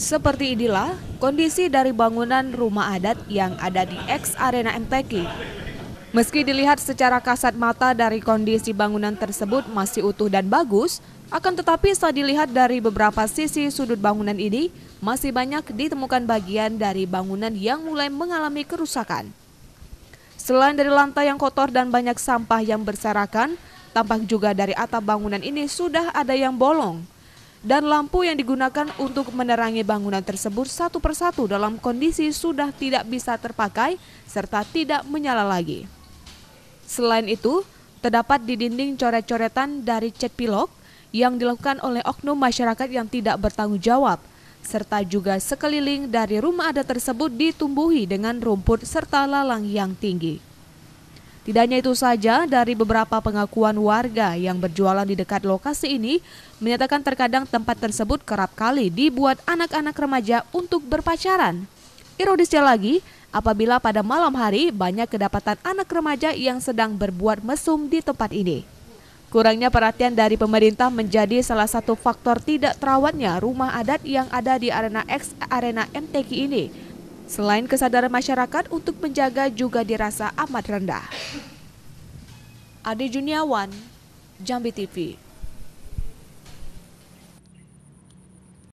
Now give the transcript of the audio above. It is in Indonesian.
Seperti inilah kondisi dari bangunan rumah adat yang ada di X Arena MTQ. Meski dilihat secara kasat mata dari kondisi bangunan tersebut masih utuh dan bagus, akan tetapi saat dilihat dari beberapa sisi sudut bangunan ini, masih banyak ditemukan bagian dari bangunan yang mulai mengalami kerusakan. Selain dari lantai yang kotor dan banyak sampah yang berserakan, tampak juga dari atap bangunan ini sudah ada yang bolong dan lampu yang digunakan untuk menerangi bangunan tersebut satu persatu dalam kondisi sudah tidak bisa terpakai serta tidak menyala lagi. Selain itu, terdapat di dinding coret-coretan dari cat pilok yang dilakukan oleh oknum masyarakat yang tidak bertanggung jawab, serta juga sekeliling dari rumah ada tersebut ditumbuhi dengan rumput serta lalang yang tinggi. Tidak hanya itu saja, dari beberapa pengakuan warga yang berjualan di dekat lokasi ini, menyatakan terkadang tempat tersebut kerap kali dibuat anak-anak remaja untuk berpacaran. Ironisnya lagi, apabila pada malam hari banyak kedapatan anak remaja yang sedang berbuat mesum di tempat ini. Kurangnya perhatian dari pemerintah menjadi salah satu faktor tidak terawatnya rumah adat yang ada di arena X arena MTQ ini Selain kesadaran masyarakat untuk menjaga juga dirasa amat rendah. Ade Juniawan, Jambi TV.